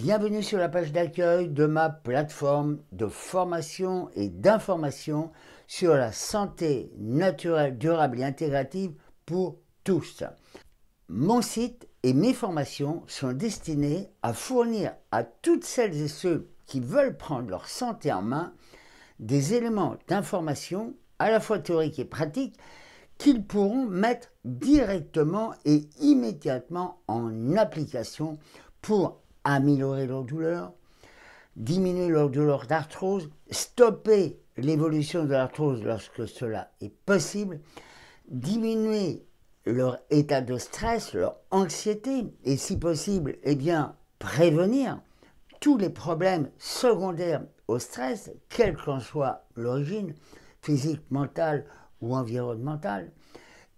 Bienvenue sur la page d'accueil de ma plateforme de formation et d'information sur la santé naturelle, durable et intégrative pour tous. Mon site et mes formations sont destinées à fournir à toutes celles et ceux qui veulent prendre leur santé en main des éléments d'information à la fois théoriques et pratiques qu'ils pourront mettre directement et immédiatement en application pour améliorer leur douleur, diminuer leur douleur d'arthrose, stopper l'évolution de l'arthrose lorsque cela est possible, diminuer leur état de stress, leur anxiété, et si possible, eh bien, prévenir tous les problèmes secondaires au stress, quelle qu'en soit l'origine, physique, mentale ou environnementale,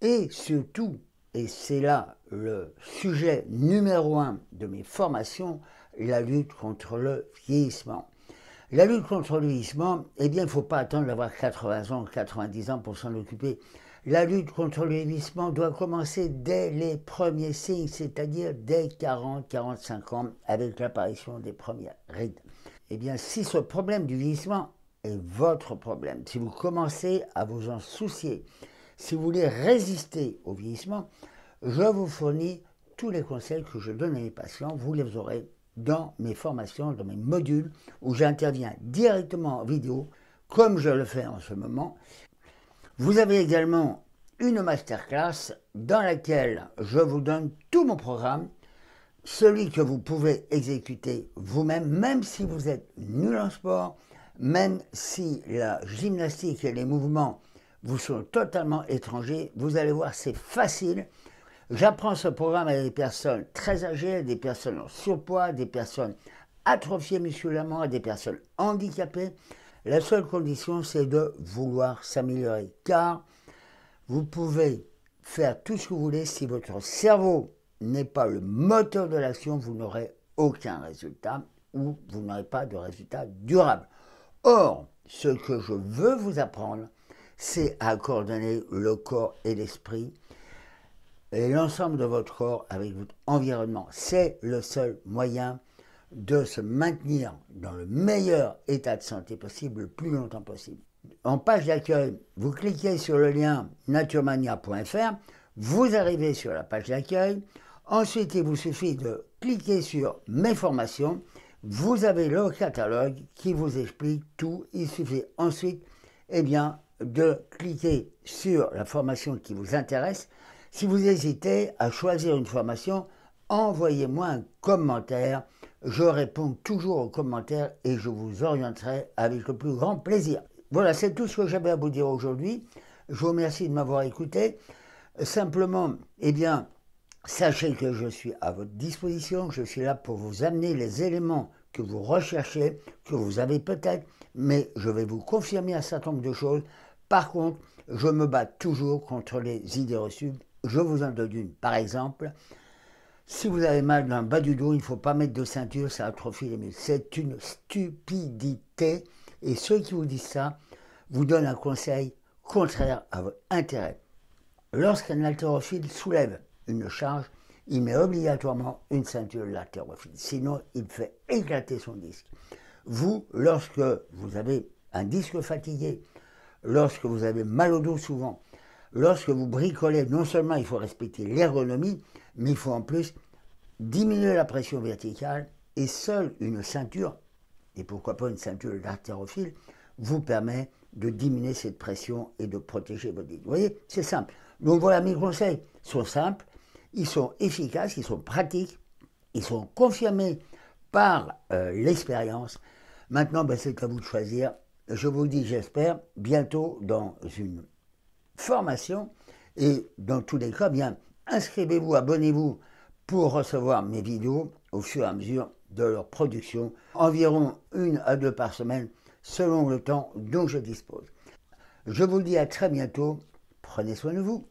et surtout et c'est là le sujet numéro un de mes formations, la lutte contre le vieillissement. La lutte contre le vieillissement, eh bien, il ne faut pas attendre d'avoir 80 ans, 90 ans pour s'en occuper. La lutte contre le vieillissement doit commencer dès les premiers signes, c'est-à-dire dès 40-45 ans, avec l'apparition des premières rides. Eh bien, si ce problème du vieillissement est votre problème, si vous commencez à vous en soucier, si vous voulez résister au vieillissement, je vous fournis tous les conseils que je donne à mes patients. Vous les aurez dans mes formations, dans mes modules, où j'interviens directement en vidéo, comme je le fais en ce moment. Vous avez également une masterclass dans laquelle je vous donne tout mon programme, celui que vous pouvez exécuter vous-même, même si vous êtes nul en sport, même si la gymnastique et les mouvements vous sont totalement étrangers. Vous allez voir, c'est facile. J'apprends ce programme à des personnes très âgées, des personnes en surpoids, des personnes atrophiées musculairement, à des personnes handicapées. La seule condition, c'est de vouloir s'améliorer. Car vous pouvez faire tout ce que vous voulez. Si votre cerveau n'est pas le moteur de l'action, vous n'aurez aucun résultat ou vous n'aurez pas de résultat durable. Or, ce que je veux vous apprendre, c'est à coordonner le corps et l'esprit, et l'ensemble de votre corps avec votre environnement. C'est le seul moyen de se maintenir dans le meilleur état de santé possible le plus longtemps possible. En page d'accueil, vous cliquez sur le lien naturemania.fr, vous arrivez sur la page d'accueil, ensuite il vous suffit de cliquer sur mes formations, vous avez le catalogue qui vous explique tout, il suffit ensuite eh bien, de cliquer sur la formation qui vous intéresse. Si vous hésitez à choisir une formation, envoyez-moi un commentaire. Je réponds toujours aux commentaires et je vous orienterai avec le plus grand plaisir. Voilà, c'est tout ce que j'avais à vous dire aujourd'hui. Je vous remercie de m'avoir écouté. Simplement, eh bien, sachez que je suis à votre disposition. Je suis là pour vous amener les éléments que vous recherchez, que vous avez peut-être, mais je vais vous confirmer un certain nombre de choses par contre, je me bats toujours contre les idées reçues. Je vous en donne une. Par exemple, si vous avez mal dans le bas du dos, il ne faut pas mettre de ceinture, ça atrophie les muscles. C'est une stupidité. Et ceux qui vous disent ça vous donnent un conseil contraire à votre intérêt. Lorsqu'un haltérophile soulève une charge, il met obligatoirement une ceinture latérophile. Sinon, il fait éclater son disque. Vous, lorsque vous avez un disque fatigué lorsque vous avez mal au dos souvent, lorsque vous bricolez, non seulement il faut respecter l'ergonomie, mais il faut en plus diminuer la pression verticale et seule une ceinture, et pourquoi pas une ceinture d'artérophile, vous permet de diminuer cette pression et de protéger votre dos. Vous voyez, c'est simple. Donc voilà mes conseils. sont simples, ils sont efficaces, ils sont pratiques, ils sont confirmés par euh, l'expérience. Maintenant, ben, c'est à vous de choisir je vous dis, j'espère, bientôt dans une formation et dans tous les cas, bien, inscrivez-vous, abonnez-vous pour recevoir mes vidéos au fur et à mesure de leur production, environ une à deux par semaine, selon le temps dont je dispose. Je vous dis à très bientôt, prenez soin de vous.